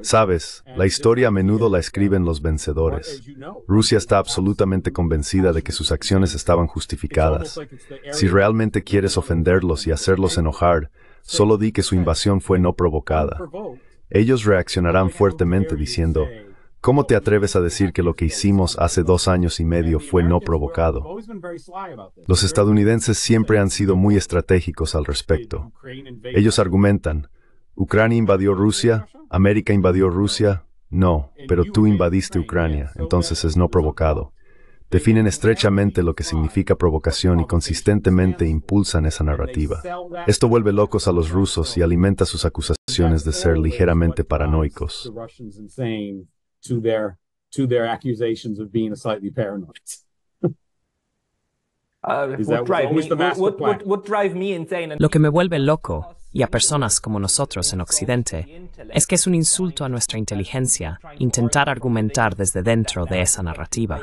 Sabes, la historia a menudo la escriben los vencedores. Rusia está absolutamente convencida de que sus acciones estaban justificadas. Si realmente quieres ofenderlos y hacerlos enojar, solo di que su invasión fue no provocada. Ellos reaccionarán fuertemente diciendo, ¿Cómo te atreves a decir que lo que hicimos hace dos años y medio fue no provocado? Los estadounidenses siempre han sido muy estratégicos al respecto. Ellos argumentan, Ucrania invadió Rusia, América invadió Rusia, no, pero tú invadiste Ucrania, entonces es no provocado. Definen estrechamente lo que significa provocación y consistentemente impulsan esa narrativa. Esto vuelve locos a los rusos y alimenta sus acusaciones de ser ligeramente paranoicos to their accusations of being slightly paranoid. Lo que me vuelve loco y a personas como nosotros en Occidente es que es un insulto a nuestra inteligencia intentar argumentar desde dentro de esa narrativa.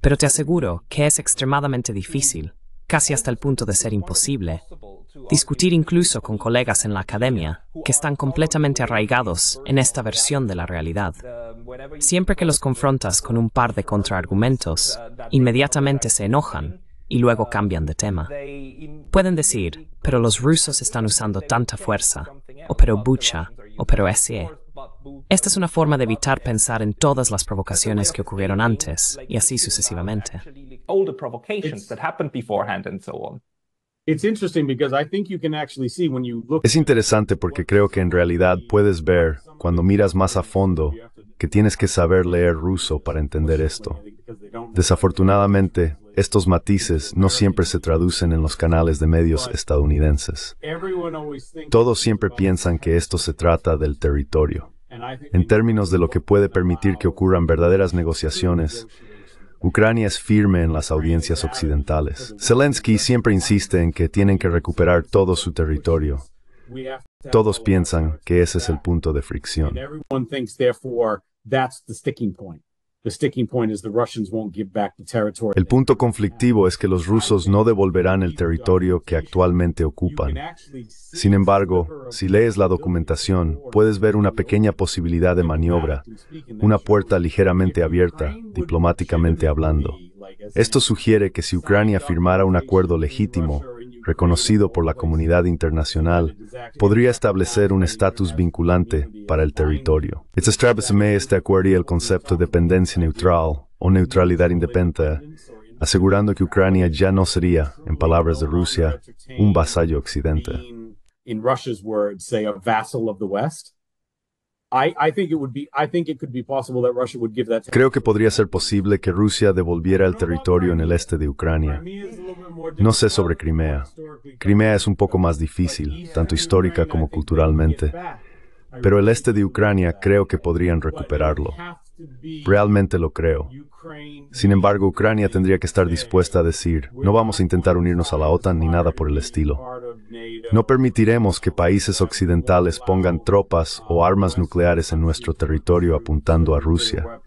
Pero te aseguro que es extremadamente difícil casi hasta el punto de ser imposible. Discutir incluso con colegas en la academia que están completamente arraigados en esta versión de la realidad. Siempre que los confrontas con un par de contraargumentos, inmediatamente se enojan y luego cambian de tema. Pueden decir, pero los rusos están usando tanta fuerza, o pero Bucha, o pero SE. Esta es una forma de evitar pensar en todas las provocaciones que ocurrieron antes, y así sucesivamente. Es interesante porque creo que en realidad puedes ver, cuando miras más a fondo, que tienes que saber leer ruso para entender esto. Desafortunadamente, estos matices no siempre se traducen en los canales de medios estadounidenses. Todos siempre piensan que esto se trata del territorio. En términos de lo que puede permitir que ocurran verdaderas negociaciones, Ucrania es firme en las audiencias occidentales. Zelensky siempre insiste en que tienen que recuperar todo su territorio. Todos piensan que ese es el punto de fricción. El punto conflictivo es que los rusos no devolverán el territorio que actualmente ocupan. Sin embargo, si lees la documentación, puedes ver una pequeña posibilidad de maniobra, una puerta ligeramente abierta, diplomáticamente hablando. Esto sugiere que si Ucrania firmara un acuerdo legítimo, reconocido por la comunidad internacional, podría establecer un estatus vinculante para el territorio. Esta este acuerdo y el concepto de dependencia neutral o neutralidad independiente, asegurando que Ucrania ya no sería, en palabras de Rusia, un vasallo occidente. Creo que podría ser posible que Rusia devolviera el territorio en el este de Ucrania. No sé sobre Crimea. Crimea es un poco más difícil, tanto histórica como culturalmente. Pero el este de Ucrania creo que podrían recuperarlo. Realmente lo creo. Sin embargo, Ucrania tendría que estar dispuesta a decir, no vamos a intentar unirnos a la OTAN ni nada por el estilo. No permitiremos que países occidentales pongan tropas o armas nucleares en nuestro territorio apuntando a Rusia.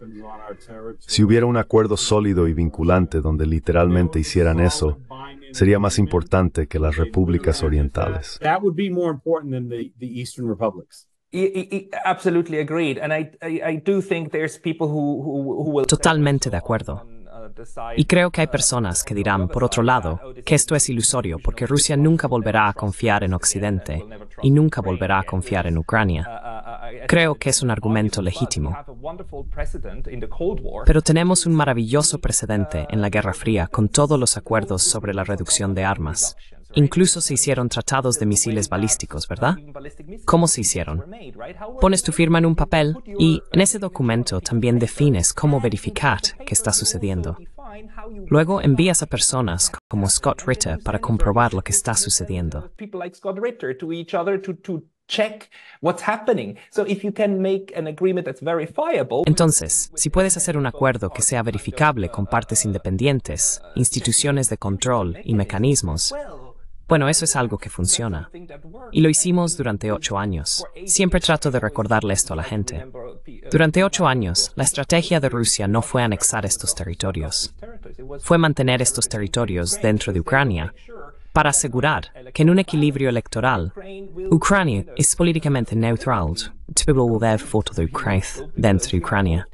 Si hubiera un acuerdo sólido y vinculante donde literalmente hicieran eso, sería más importante que las repúblicas orientales. Totalmente de acuerdo. Uh, y creo que hay uh, personas que dirán, por otro lado, oh, que esto es ilusorio porque Rusia nunca volverá a confiar en Occidente y nunca volverá a confiar en Ucrania. Uh, creo que es un argumento legítimo. Pero tenemos un maravilloso precedente en la Guerra Fría con todos los acuerdos sobre la reducción de armas. Incluso se hicieron tratados de misiles balísticos, ¿verdad? ¿Cómo se hicieron? Pones tu firma en un papel y en ese documento también defines cómo verificar qué está sucediendo. Luego envías a personas como Scott Ritter para comprobar lo que está sucediendo. Entonces, si puedes hacer un acuerdo que sea verificable con partes independientes, instituciones de control y mecanismos, bueno, eso es algo que funciona. Y lo hicimos durante ocho años. Siempre trato de recordarle esto a la gente. Durante ocho años, la estrategia de Rusia no fue anexar estos territorios. Fue mantener estos territorios dentro de Ucrania para asegurar que en un equilibrio electoral, Ucrania es políticamente neutral. a votar dentro Ucrania.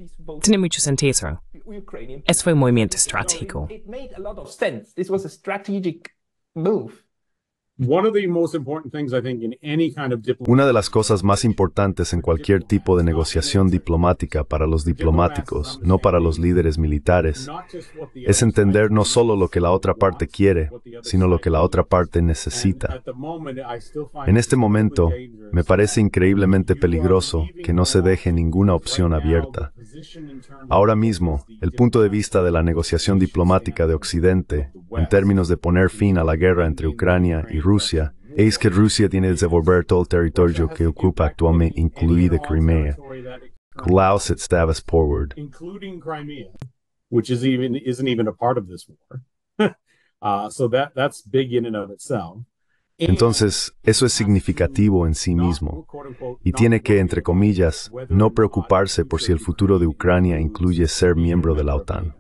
Tiene mucho sentido. Es fue un movimiento estratégico. Una de las cosas más importantes en cualquier tipo de negociación diplomática para los diplomáticos, no para los líderes militares, es entender no solo lo que la otra parte quiere, sino lo que la otra parte necesita. En este momento, me parece increíblemente peligroso que no se deje ninguna opción abierta. Ahora mismo, el punto de vista de la negociación diplomática de Occidente, en términos de poner fin a la guerra entre Ucrania y Rusia, Rusia es que Rusia tiene que devolver todo el territorio que ocupa actualmente, incluida Crimea. Klaus Forward. Crimea, Entonces, eso es significativo en sí mismo y tiene que, entre comillas, no preocuparse por si el futuro de Ucrania incluye ser miembro de la OTAN.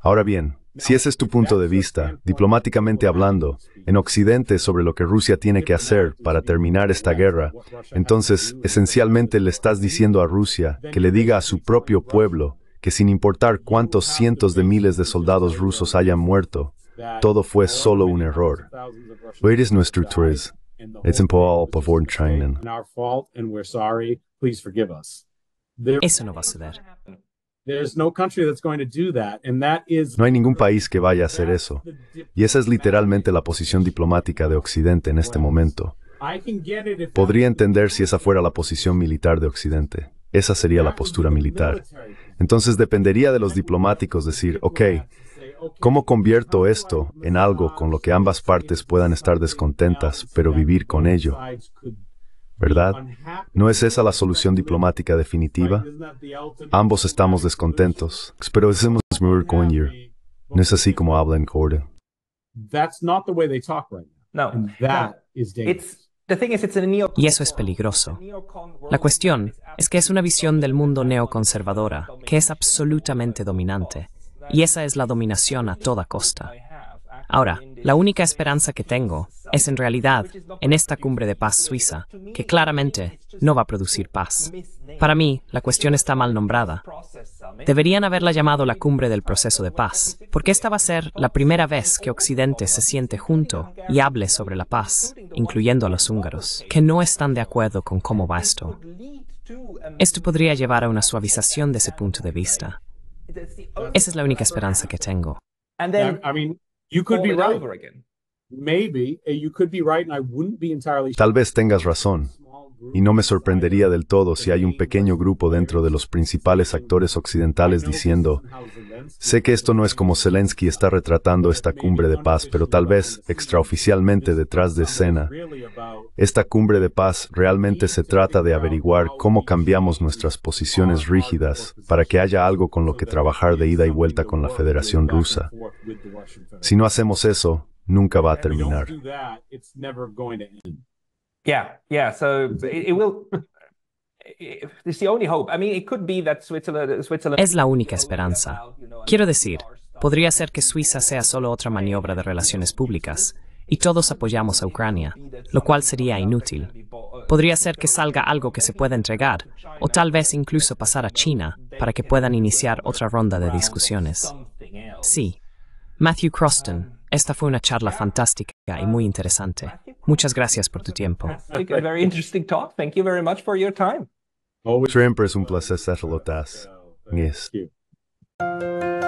Ahora bien, si ese es tu punto de vista, diplomáticamente hablando, en Occidente sobre lo que Rusia tiene que hacer para terminar esta guerra, entonces esencialmente le estás diciendo a Rusia que le diga a su propio pueblo que sin importar cuántos cientos de miles de soldados rusos hayan muerto, todo fue solo un error. Where is nuestro Eso no va a suceder. No hay ningún país que vaya a hacer eso. Y esa es literalmente la posición diplomática de Occidente en este momento. Podría entender si esa fuera la posición militar de Occidente. Esa sería la postura militar. Entonces dependería de los diplomáticos decir, ok, ¿cómo convierto esto en algo con lo que ambas partes puedan estar descontentas, pero vivir con ello? ¿verdad? ¿No es esa la solución diplomática definitiva? Ambos estamos descontentos, pero decimos No es así como hablan en No. Y eso es peligroso. La cuestión es que es una visión del mundo neoconservadora que es absolutamente dominante, y esa es la dominación a toda costa. Ahora, la única esperanza que tengo es en realidad en esta cumbre de paz suiza, que claramente no va a producir paz. Para mí, la cuestión está mal nombrada. Deberían haberla llamado la cumbre del proceso de paz, porque esta va a ser la primera vez que Occidente se siente junto y hable sobre la paz, incluyendo a los húngaros, que no están de acuerdo con cómo va esto. Esto podría llevar a una suavización de ese punto de vista. Esa es la única esperanza que tengo. You could be right. Over again. Maybe you could be right, and I wouldn't be entirely. Tal vez tengas razón, y no me sorprendería del todo si hay un pequeño grupo dentro de los principales actores occidentales diciendo, sé que esto no es como Zelensky está retratando esta cumbre de paz, pero tal vez, extraoficialmente detrás de escena, esta cumbre de paz realmente se trata de averiguar cómo cambiamos nuestras posiciones rígidas para que haya algo con lo que trabajar de ida y vuelta con la Federación Rusa. Si no hacemos eso, nunca va a terminar. Yeah, Es la única esperanza. Quiero decir, podría ser que Suiza sea solo otra maniobra de relaciones públicas y todos apoyamos a Ucrania, lo cual sería inútil. Podría ser que salga algo que se pueda entregar, o tal vez incluso pasar a China para que puedan iniciar otra ronda de discusiones. Sí. Matthew Croston, esta fue una charla fantástica y muy interesante. Muchas gracias por tu tiempo. Siempre es un placer,